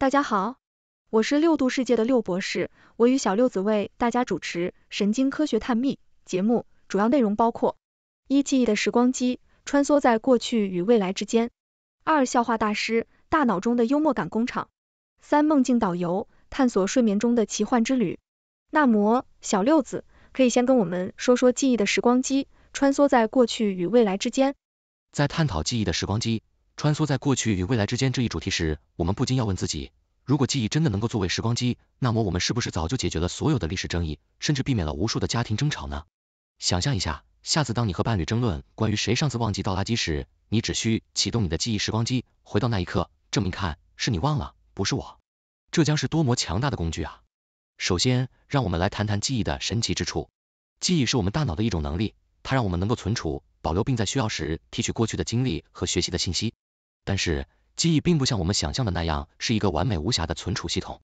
大家好，我是六度世界的六博士，我与小六子为大家主持《神经科学探秘》节目，主要内容包括：一、记忆的时光机，穿梭在过去与未来之间；二、笑话大师，大脑中的幽默感工厂；三、梦境导游，探索睡眠中的奇幻之旅。那么，小六子可以先跟我们说说记忆的时光机，穿梭在过去与未来之间。在探讨记忆的时光机。穿梭在过去与未来之间这一主题时，我们不禁要问自己：如果记忆真的能够作为时光机，那么我们是不是早就解决了所有的历史争议，甚至避免了无数的家庭争吵呢？想象一下，下次当你和伴侣争论关于谁上次忘记倒垃圾时，你只需启动你的记忆时光机，回到那一刻，证明看，是你忘了，不是我。这将是多么强大的工具啊！首先，让我们来谈谈记忆的神奇之处。记忆是我们大脑的一种能力，它让我们能够存储、保留并在需要时提取过去的经历和学习的信息。但是，记忆并不像我们想象的那样是一个完美无瑕的存储系统，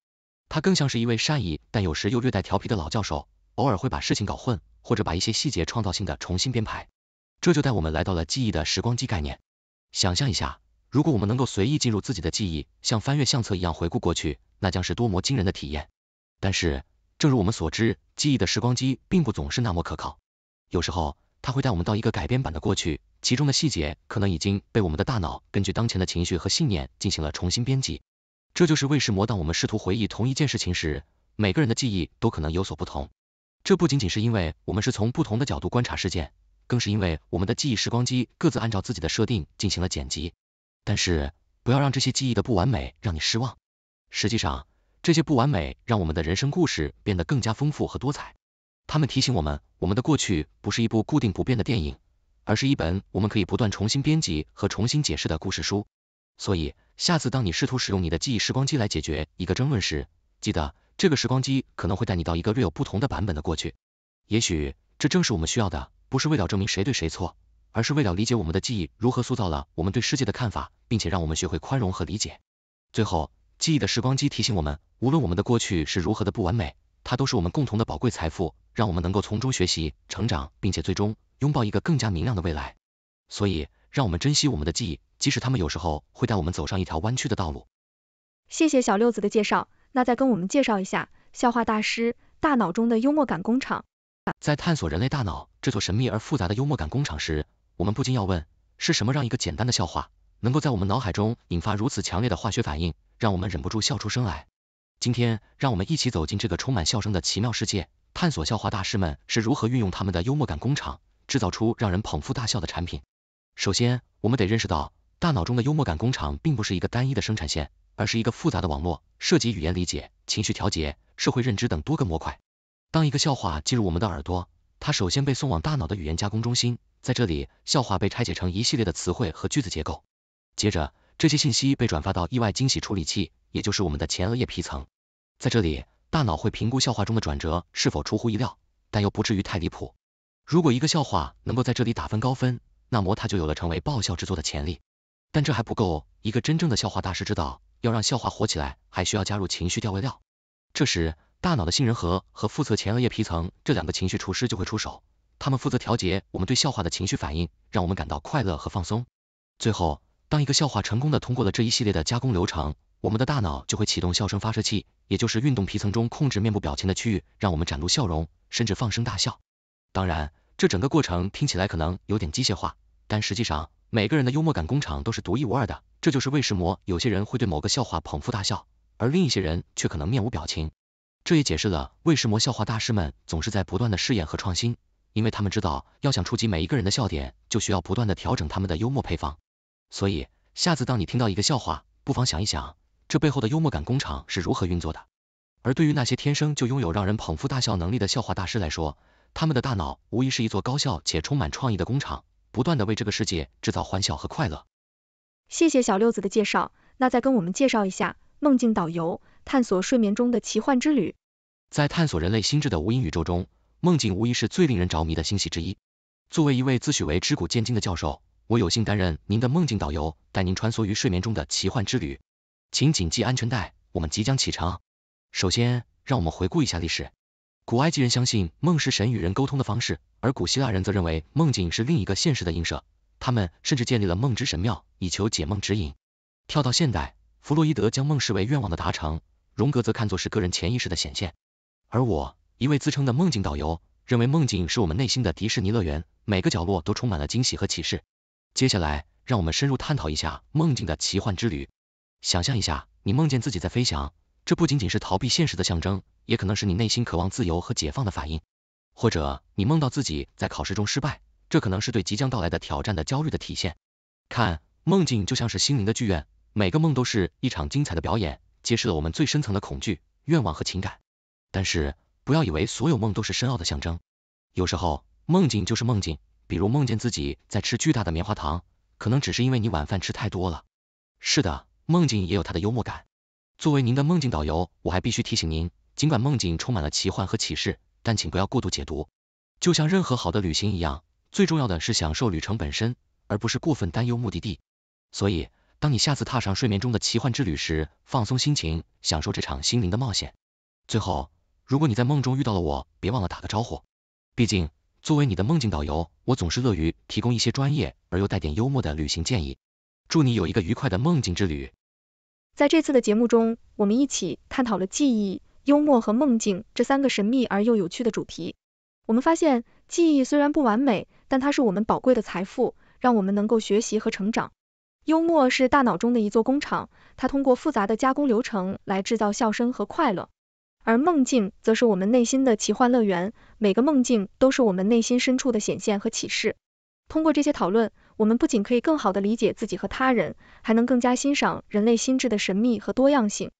它更像是一位善意但有时又略带调皮的老教授，偶尔会把事情搞混，或者把一些细节创造性的重新编排。这就带我们来到了记忆的时光机概念。想象一下，如果我们能够随意进入自己的记忆，像翻阅相册一样回顾过去，那将是多么惊人的体验。但是，正如我们所知，记忆的时光机并不总是那么可靠，有时候它会带我们到一个改编版的过去。其中的细节可能已经被我们的大脑根据当前的情绪和信念进行了重新编辑，这就是为什么当我们试图回忆同一件事情时，每个人的记忆都可能有所不同。这不仅仅是因为我们是从不同的角度观察事件，更是因为我们的记忆时光机各自按照自己的设定进行了剪辑。但是不要让这些记忆的不完美让你失望，实际上这些不完美让我们的人生故事变得更加丰富和多彩。他们提醒我们，我们的过去不是一部固定不变的电影。而是一本我们可以不断重新编辑和重新解释的故事书。所以，下次当你试图使用你的记忆时光机来解决一个争论时，记得这个时光机可能会带你到一个略有不同的版本的过去。也许这正是我们需要的，不是为了证明谁对谁错，而是为了理解我们的记忆如何塑造了我们对世界的看法，并且让我们学会宽容和理解。最后，记忆的时光机提醒我们，无论我们的过去是如何的不完美，它都是我们共同的宝贵财富。让我们能够从中学习、成长，并且最终拥抱一个更加明亮的未来。所以，让我们珍惜我们的记忆，即使他们有时候会带我们走上一条弯曲的道路。谢谢小六子的介绍，那再跟我们介绍一下笑话大师大脑中的幽默感工厂。在探索人类大脑这座神秘而复杂的幽默感工厂时，我们不禁要问，是什么让一个简单的笑话能够在我们脑海中引发如此强烈的化学反应，让我们忍不住笑出声来？今天，让我们一起走进这个充满笑声的奇妙世界。探索笑话大师们是如何运用他们的幽默感工厂，制造出让人捧腹大笑的产品。首先，我们得认识到，大脑中的幽默感工厂并不是一个单一的生产线，而是一个复杂的网络，涉及语言理解、情绪调节、社会认知等多个模块。当一个笑话进入我们的耳朵，它首先被送往大脑的语言加工中心，在这里，笑话被拆解成一系列的词汇和句子结构。接着，这些信息被转发到意外惊喜处理器，也就是我们的前额叶皮层，在这里。大脑会评估笑话中的转折是否出乎意料，但又不至于太离谱。如果一个笑话能够在这里打分高分，那么它就有了成为爆笑之作的潜力。但这还不够，一个真正的笑话大师知道，要让笑话火起来，还需要加入情绪调味料。这时，大脑的杏仁核和负侧前额叶皮层这两个情绪厨师就会出手，他们负责调节我们对笑话的情绪反应，让我们感到快乐和放松。最后。当一个笑话成功的通过了这一系列的加工流程，我们的大脑就会启动笑声发射器，也就是运动皮层中控制面部表情的区域，让我们展露笑容，甚至放声大笑。当然，这整个过程听起来可能有点机械化，但实际上每个人的幽默感工厂都是独一无二的。这就是为什么有些人会对某个笑话捧腹大笑，而另一些人却可能面无表情。这也解释了为什么笑话大师们总是在不断的试验和创新，因为他们知道要想触及每一个人的笑点，就需要不断的调整他们的幽默配方。所以，下次当你听到一个笑话，不妨想一想，这背后的幽默感工厂是如何运作的。而对于那些天生就拥有让人捧腹大笑能力的笑话大师来说，他们的大脑无疑是一座高效且充满创意的工厂，不断的为这个世界制造欢笑和快乐。谢谢小六子的介绍，那再跟我们介绍一下梦境导游，探索睡眠中的奇幻之旅。在探索人类心智的无垠宇宙中，梦境无疑是最令人着迷的星系之一。作为一位自诩为知古见今的教授。我有幸担任您的梦境导游，带您穿梭于睡眠中的奇幻之旅。请系安全带，我们即将启程。首先，让我们回顾一下历史。古埃及人相信梦是神与人沟通的方式，而古希腊人则认为梦境是另一个现实的映射。他们甚至建立了梦之神庙，以求解梦指引。跳到现代，弗洛伊德将梦视为愿望的达成，荣格则看作是个人潜意识的显现。而我，一位自称的梦境导游，认为梦境是我们内心的迪士尼乐园，每个角落都充满了惊喜和启示。接下来，让我们深入探讨一下梦境的奇幻之旅。想象一下，你梦见自己在飞翔，这不仅仅是逃避现实的象征，也可能是你内心渴望自由和解放的反应。或者，你梦到自己在考试中失败，这可能是对即将到来的挑战的焦虑的体现。看，梦境就像是心灵的剧院，每个梦都是一场精彩的表演，揭示了我们最深层的恐惧、愿望和情感。但是，不要以为所有梦都是深奥的象征，有时候，梦境就是梦境。比如梦见自己在吃巨大的棉花糖，可能只是因为你晚饭吃太多了。是的，梦境也有它的幽默感。作为您的梦境导游，我还必须提醒您，尽管梦境充满了奇幻和启示，但请不要过度解读。就像任何好的旅行一样，最重要的是享受旅程本身，而不是过分担忧目的地。所以，当你下次踏上睡眠中的奇幻之旅时，放松心情，享受这场心灵的冒险。最后，如果你在梦中遇到了我，别忘了打个招呼，毕竟。作为你的梦境导游，我总是乐于提供一些专业而又带点幽默的旅行建议。祝你有一个愉快的梦境之旅！在这次的节目中，我们一起探讨了记忆、幽默和梦境这三个神秘而又有趣的主题。我们发现，记忆虽然不完美，但它是我们宝贵的财富，让我们能够学习和成长。幽默是大脑中的一座工厂，它通过复杂的加工流程来制造笑声和快乐。而梦境则是我们内心的奇幻乐园，每个梦境都是我们内心深处的显现和启示。通过这些讨论，我们不仅可以更好地理解自己和他人，还能更加欣赏人类心智的神秘和多样性。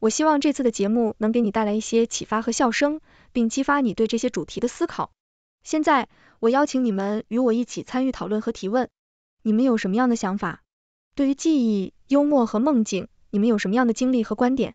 我希望这次的节目能给你带来一些启发和笑声，并激发你对这些主题的思考。现在，我邀请你们与我一起参与讨论和提问。你们有什么样的想法？对于记忆、幽默和梦境，你们有什么样的经历和观点？